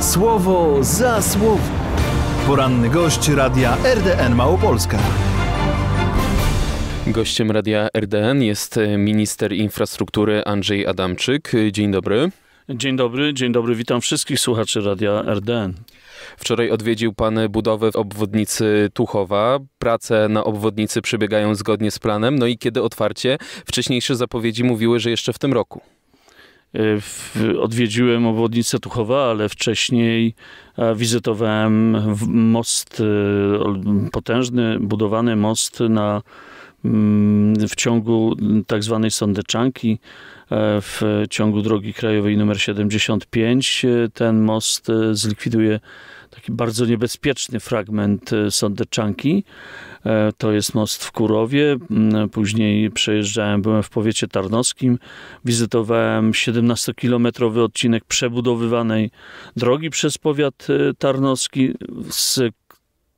Słowo za słowo. Poranny gość radia RDN Małopolska. Gościem radia RDN jest e, minister infrastruktury Andrzej Adamczyk. Dzień dobry. Dzień dobry, dzień dobry, witam wszystkich słuchaczy radia RDN. Wczoraj odwiedził pan budowę w obwodnicy Tuchowa. Prace na obwodnicy przebiegają zgodnie z planem. No i kiedy otwarcie? Wcześniejsze zapowiedzi mówiły, że jeszcze w tym roku. Y, odwiedziłem obwodnicę Tuchowa, ale wcześniej wizytowałem most, y, potężny, budowany most na, mm, w ciągu tak zwanej Sądeczanki, e, w ciągu drogi krajowej nr 75. E, ten most e, zlikwiduje taki bardzo niebezpieczny fragment Sądeczanki. E, to jest most w Kurowie. Mm, później przejeżdżałem, byłem w powiecie tarnowskim, wizytowałem 17-kilometrowy odcinek przebudowywanej drogi przez powiat e, tarnowski z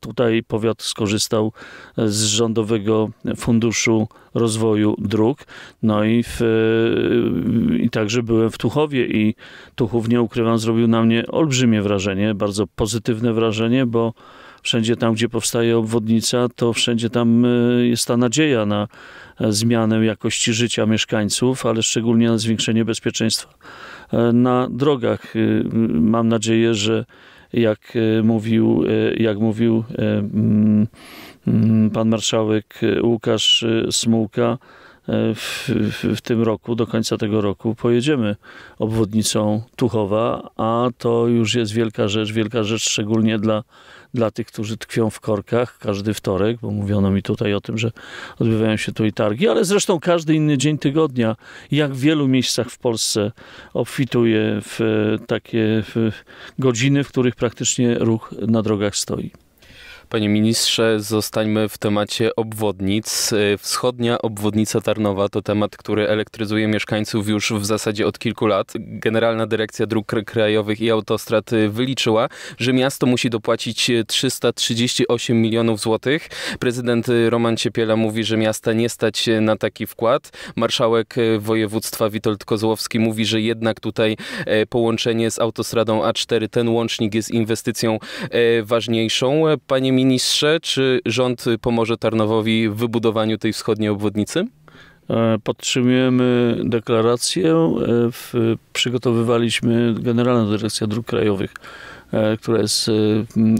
tutaj powiat skorzystał e, z rządowego funduszu rozwoju dróg. No i, w, i także byłem w Tuchowie i Tuchów, nie ukrywam, zrobił na mnie olbrzymie wrażenie, bardzo pozytywne wrażenie, bo wszędzie tam, gdzie powstaje obwodnica, to wszędzie tam e, jest ta nadzieja na e, zmianę jakości życia mieszkańców, ale szczególnie na zwiększenie bezpieczeństwa e, na drogach. Mam nadzieję, że jak mówił, jak mówił mm, mm, pan marszałek Łukasz Smułka, w, w, tym roku, do końca tego roku pojedziemy obwodnicą Tuchowa, a to już jest wielka rzecz, wielka rzecz szczególnie dla, dla tych, którzy tkwią w korkach każdy wtorek, bo mówiono mi tutaj o tym, że odbywają się tu i targi, ale zresztą każdy inny dzień tygodnia, jak w wielu miejscach w Polsce obfituje w takie w godziny, w których praktycznie ruch na drogach stoi. Panie ministrze, zostańmy w temacie obwodnic. Y, wschodnia obwodnica Tarnowa to temat, który elektryzuje mieszkańców już w zasadzie od kilku lat. Generalna Dyrekcja Dróg Krajowych i Autostrad y, wyliczyła, że miasto musi dopłacić 338 y, milionów złotych. Prezydent Roman Ciepiela mówi, że miasta nie stać na taki wkład. Marszałek województwa Witold Kozłowski mówi, że jednak tutaj e, połączenie z autostradą A4, ten łącznik jest inwestycją e, ważniejszą. Panie ministrze, czy rząd pomoże Tarnowowi w wybudowaniu tej wschodniej obwodnicy? E, podtrzymujemy deklarację. E, przygotowywaliśmy Generalna Dyrekcja Dróg Krajowych, e, która jest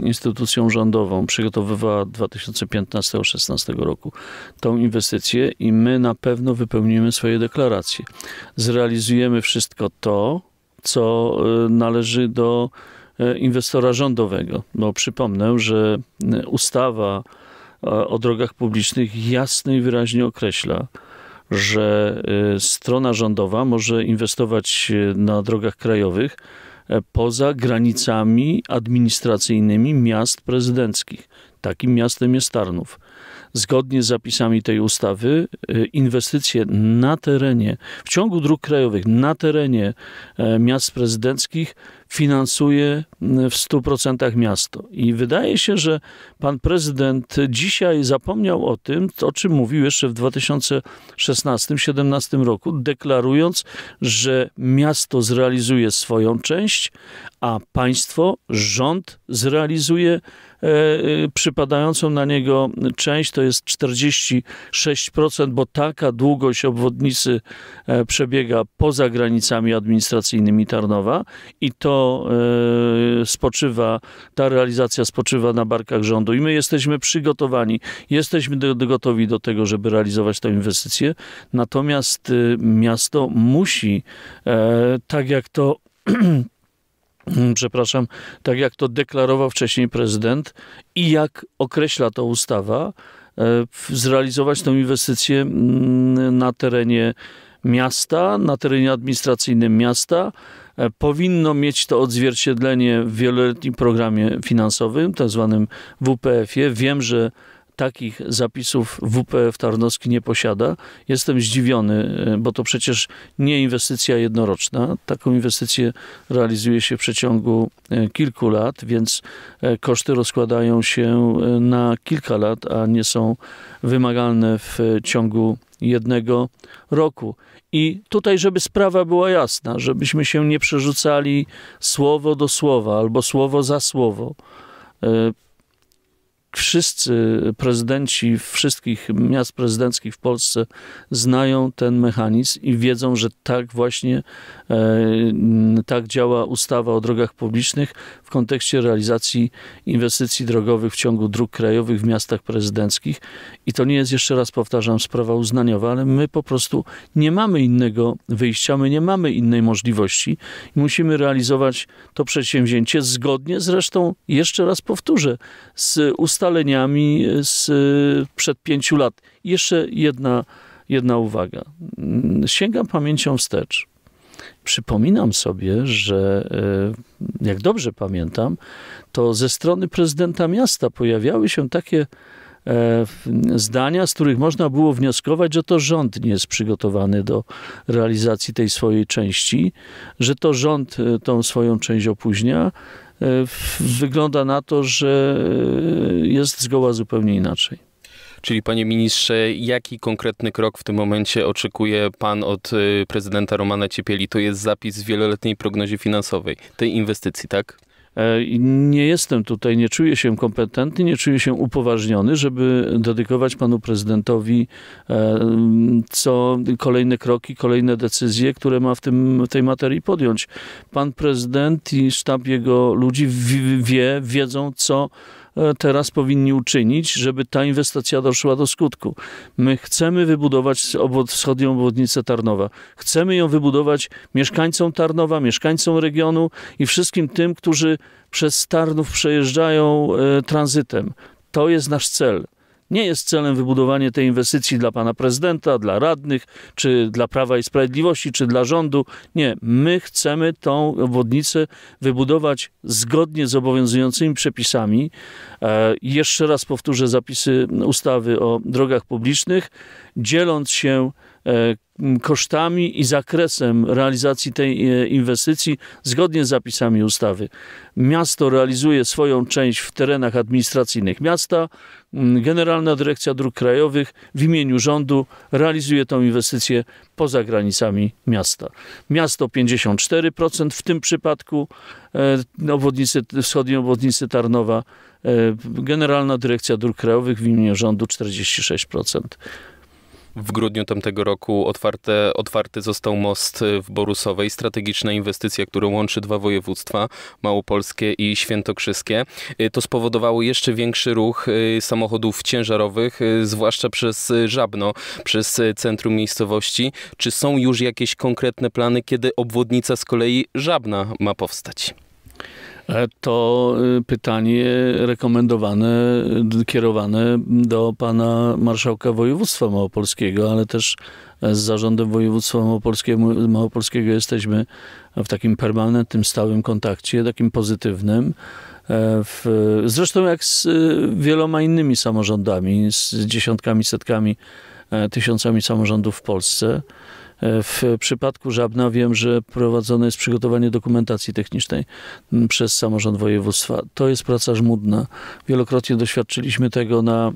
instytucją rządową, przygotowywała 2015-2016 roku tą inwestycję i my na pewno wypełnimy swoje deklaracje. Zrealizujemy wszystko to, co należy do E, inwestora rządowego. No przypomnę, że e, ustawa e, o drogach publicznych jasno i wyraźnie określa, że strona rządowa może inwestować na drogach krajowych poza granicami administracyjnymi miast prezydenckich. Takim miastem jest Tarnów zgodnie z zapisami tej ustawy e, inwestycje na terenie, w ciągu dróg krajowych, na terenie e, miast prezydenckich finansuje w 100% miasto. I wydaje się, że pan prezydent dzisiaj zapomniał o tym, o czym mówił jeszcze w 2016 2017 roku, deklarując, że miasto zrealizuje swoją część, a państwo, rząd zrealizuje E, e, przypadającą na niego część to jest 46%, bo taka długość obwodnicy e, przebiega poza granicami administracyjnymi Tarnowa i to spoczywa, ta realizacja spoczywa na barkach rządu i my jesteśmy przygotowani, jesteśmy gotowi do tego, żeby realizować tę inwestycję, natomiast miasto musi, tak jak to Mm, przepraszam, tak jak to deklarował wcześniej prezydent i jak określa to ustawa, e, zrealizować tę inwestycję mm, na terenie miasta, na terenie administracyjnym miasta. E, powinno mieć to odzwierciedlenie w wieloletnim programie finansowym, tak zwanym WPF-ie. Wiem, że takich zapisów WPF Tarnowski nie posiada. Jestem zdziwiony, e, bo to przecież nie inwestycja jednoroczna. Taką inwestycję realizuje się w przeciągu e, kilku lat, więc e, koszty rozkładają się na kilka lat, a nie są wymagalne w ciągu jednego roku. I tutaj, żeby sprawa była jasna, żebyśmy się nie przerzucali słowo do słowa albo słowo za słowo wszyscy prezydenci wszystkich miast prezydenckich w Polsce znają ten mechanizm i wiedzą, że tak właśnie e, tak działa ustawa o drogach publicznych w kontekście realizacji inwestycji drogowych w ciągu dróg krajowych w miastach prezydenckich. I to nie jest, jeszcze raz powtarzam, sprawa uznaniowa, ale my po prostu nie mamy innego wyjścia, my nie mamy innej możliwości i musimy realizować to przedsięwzięcie zgodnie zresztą, jeszcze raz powtórzę, z ustawą ustaleniami e, z e, przed pięciu lat. Jeszcze jedna, jedna uwaga. Mm, sięgam pamięcią wstecz. Przypominam sobie, że e, jak dobrze pamiętam, to ze strony prezydenta miasta pojawiały się takie zdania, z których można było wnioskować, że to rząd nie jest przygotowany do realizacji tej swojej części, że to rząd tą swoją część opóźnia wygląda na to, że e, jest zgoła zupełnie inaczej. Czyli panie ministrze, jaki konkretny krok w tym momencie oczekuje pan od e, prezydenta Romana Ciepieli? To jest zapis w wieloletniej prognozie finansowej tej inwestycji, tak? E, nie jestem tutaj, nie czuję się kompetentny, nie czuję się upoważniony, żeby dedykować panu prezydentowi e, co kolejne kroki, kolejne decyzje, które ma w, tym, w tej materii podjąć. Pan prezydent i sztab jego ludzi wie, wiedzą, co E, teraz powinni uczynić, żeby ta inwestycja doszła do skutku. My chcemy wybudować obwod, wschodnią obwodnicę Tarnowa. Chcemy ją wybudować mieszkańcom Tarnowa, mieszkańcom regionu i wszystkim tym, którzy przez Tarnów przejeżdżają e, tranzytem. To jest nasz cel. Nie jest celem wybudowanie tej inwestycji dla pana prezydenta, dla radnych, czy dla Prawa i Sprawiedliwości, czy dla rządu. Nie, my chcemy tą obwodnicę wybudować zgodnie z obowiązującymi przepisami. E, jeszcze raz powtórzę zapisy ustawy o drogach publicznych, dzieląc się e, kosztami i zakresem realizacji tej e, inwestycji zgodnie z zapisami ustawy. Miasto realizuje swoją część w terenach administracyjnych miasta. Generalna Dyrekcja Dróg Krajowych w imieniu rządu realizuje tą inwestycję poza granicami miasta. Miasto 54% w tym przypadku e, obwodnicy, wschodniej obwodnicy Tarnowa. E, Generalna Dyrekcja Dróg Krajowych w imieniu rządu 46%. W grudniu tamtego roku otwarte, otwarty został most w Borusowej. Strategiczna inwestycja, która łączy dwa województwa, małopolskie i świętokrzyskie. Y, to spowodowało jeszcze większy ruch y, samochodów ciężarowych, y, zwłaszcza przez Żabno, przez centrum miejscowości. Czy są już jakieś konkretne plany, kiedy obwodnica z kolei Żabna ma powstać? E, to y, pytanie rekomendowane, kierowane do pana marszałka województwa małopolskiego, ale też e, z zarządem województwa małopolskiego, małopolskiego jesteśmy w takim permanentnym, stałym kontakcie, takim pozytywnym. E, w, zresztą jak z wieloma innymi samorządami, z dziesiątkami, setkami, tysiącami samorządów w Polsce. E, w przypadku Żabna wiem, że prowadzone jest przygotowanie dokumentacji technicznej przez samorząd województwa. To jest praca żmudna. Wielokrotnie doświadczyliśmy tego na e,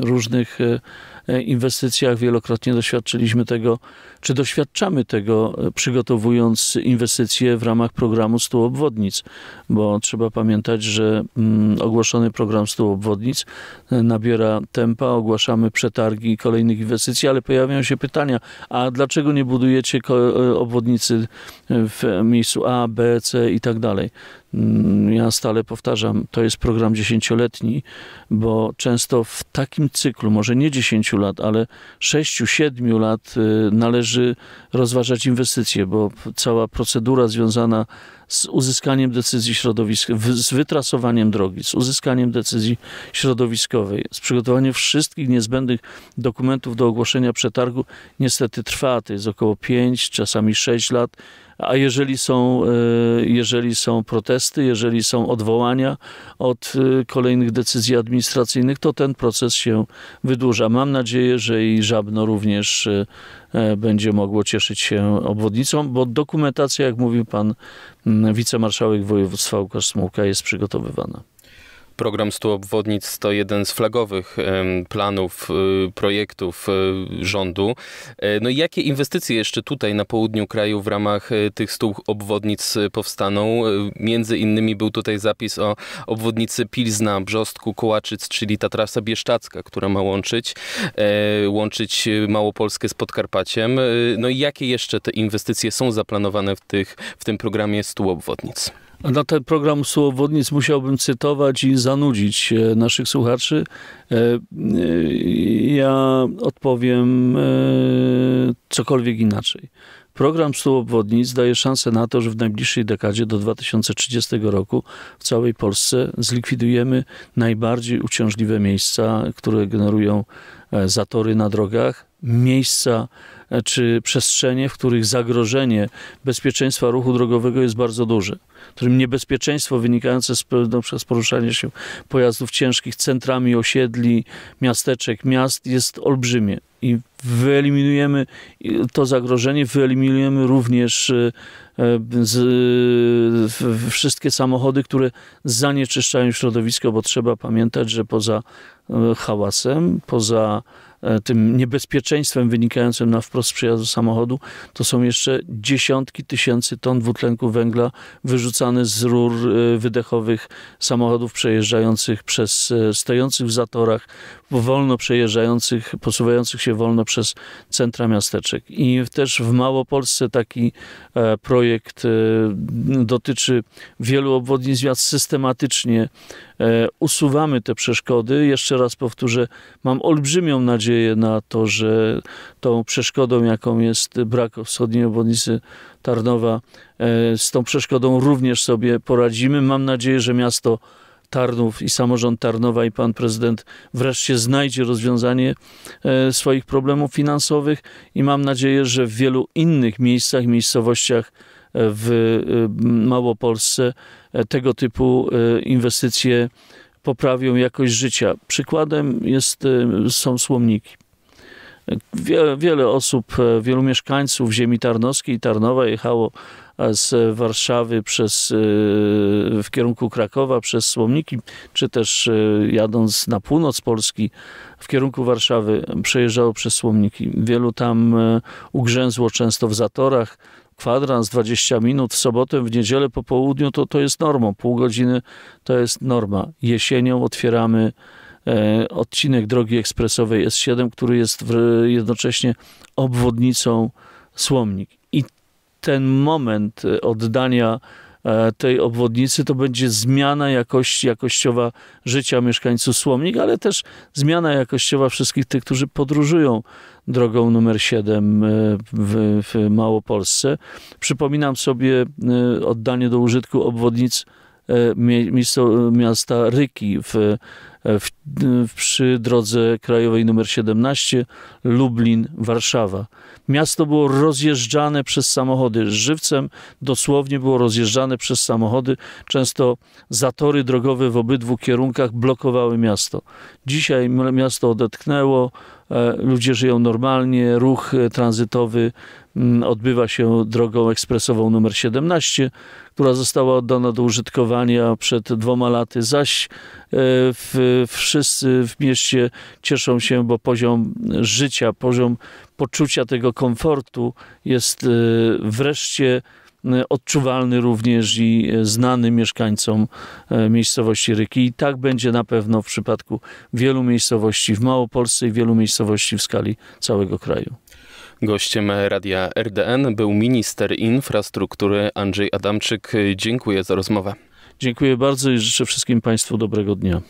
różnych e, E, inwestycjach. Wielokrotnie doświadczyliśmy tego, czy doświadczamy tego, e, przygotowując inwestycje w ramach programu 100 obwodnic, bo trzeba pamiętać, że mm, ogłoszony program 100 obwodnic e, nabiera tempa, ogłaszamy przetargi kolejnych inwestycji, ale pojawiają się pytania, a dlaczego nie budujecie obwodnicy w miejscu A, B, C i tak dalej. Mm, ja stale powtarzam, to jest program dziesięcioletni, bo często w takim cyklu, może nie dziesięciu lat, ale sześciu, siedmiu lat y, należy rozważać inwestycje, bo cała procedura związana z uzyskaniem decyzji środowiskowej, z wytrasowaniem drogi, z uzyskaniem decyzji środowiskowej, z przygotowaniem wszystkich niezbędnych dokumentów do ogłoszenia przetargu niestety trwa. To jest około 5, czasami 6 lat. A jeżeli są, e, jeżeli są protesty, jeżeli są odwołania od e, kolejnych decyzji administracyjnych, to ten proces się wydłuża. Mam nadzieję, że i Żabno również e, E, będzie mogło cieszyć się obwodnicą, bo dokumentacja, jak mówił pan mm, wicemarszałek województwa Łukasz Smułka, jest przygotowywana. Program 100 obwodnic to jeden z flagowych planów, y, projektów y, rządu. E, no i jakie inwestycje jeszcze tutaj na południu kraju w ramach y, tych 100 obwodnic powstaną? E, między innymi był tutaj zapis o obwodnicy Pilzna, Brzostku, Kołaczyc, czyli ta trasa bieszczacka, która ma łączyć, e, łączyć Małopolskę z Podkarpaciem. No i jakie jeszcze te inwestycje są zaplanowane w, tych, w tym programie 100 obwodnic? Na ten program Słowodnic musiałbym cytować i zanudzić e, naszych słuchaczy. E, e, ja odpowiem cokolwiek inaczej. Program 100 obwodnic daje szansę na to, że w najbliższej dekadzie do 2030 roku w całej Polsce zlikwidujemy najbardziej uciążliwe miejsca, które generują zatory na drogach, miejsca e, czy przestrzenie, w których zagrożenie bezpieczeństwa ruchu drogowego jest bardzo duże, w którym niebezpieczeństwo wynikające z, no, się pojazdów ciężkich centrami osiedli, miasteczek, miast jest olbrzymie i wyeliminujemy to zagrożenie, wyeliminujemy również e, e, wszystkie samochody, które zanieczyszczają środowisko, bo trzeba pamiętać, że poza hałasem, poza E, tym niebezpieczeństwem wynikającym na wprost z przejazdu samochodu, to są jeszcze dziesiątki tysięcy ton dwutlenku węgla wyrzucane z rur e, wydechowych samochodów przejeżdżających przez, e, stojących w zatorach, wolno przejeżdżających, posuwających się wolno przez centra miasteczek. I też w Małopolsce taki projekt dotyczy wielu obwodnic miast systematycznie E, usuwamy te przeszkody. Jeszcze raz powtórzę, mam olbrzymią nadzieję na to, że tą przeszkodą, jaką jest brak wschodniej obwodnicy Tarnowa, e, z tą przeszkodą również sobie poradzimy. Mam nadzieję, że miasto Tarnów i samorząd Tarnowa i pan prezydent wreszcie znajdzie rozwiązanie e, swoich problemów finansowych i mam nadzieję, że w wielu innych miejscach, miejscowościach w y, Małopolsce e, tego typu e, inwestycje poprawią jakość życia. Przykładem jest, e, są słomniki. Wiele, wiele, osób, wielu mieszkańców ziemi tarnowskiej i Tarnowa jechało z Warszawy przez, w kierunku Krakowa przez Słomniki, czy też jadąc na północ Polski w kierunku Warszawy przejeżdżało przez Słomniki. Wielu tam ugrzęzło często w zatorach, kwadrans, 20 minut w sobotę, w niedzielę po południu, to to jest normą. Pół godziny to jest norma. Jesienią otwieramy e, odcinek drogi ekspresowej S7, który jest w, jednocześnie obwodnicą Słomnik. I ten moment e, oddania E, tej obwodnicy, to będzie zmiana jakości, jakościowa życia mieszkańców Słomnik, ale też zmiana jakościowa wszystkich tych, którzy podróżują drogą numer 7 e, w, w Małopolsce. Przypominam sobie e, oddanie do użytku obwodnic miasta Ryki w w, przy drodze krajowej nr 17 Lublin-Warszawa. Miasto było rozjeżdżane przez samochody, żywcem dosłownie było rozjeżdżane przez samochody. Często zatory drogowe w obydwu kierunkach blokowały miasto. Dzisiaj miasto odetchnęło, e, ludzie żyją normalnie, ruch e, tranzytowy odbywa się drogą ekspresową numer 17, która została oddana do użytkowania przed dwoma laty, zaś E, w, wszyscy w mieście cieszą się, bo poziom życia, poziom poczucia tego komfortu jest e, wreszcie e, odczuwalny również i znany mieszkańcom miejscowości Ryki. I tak będzie na pewno w przypadku wielu miejscowości w Małopolsce i wielu miejscowości w skali całego kraju. Gościem radia RDN był minister infrastruktury Andrzej Adamczyk. Dziękuję za rozmowę. Dziękuję bardzo i życzę wszystkim Państwu dobrego dnia.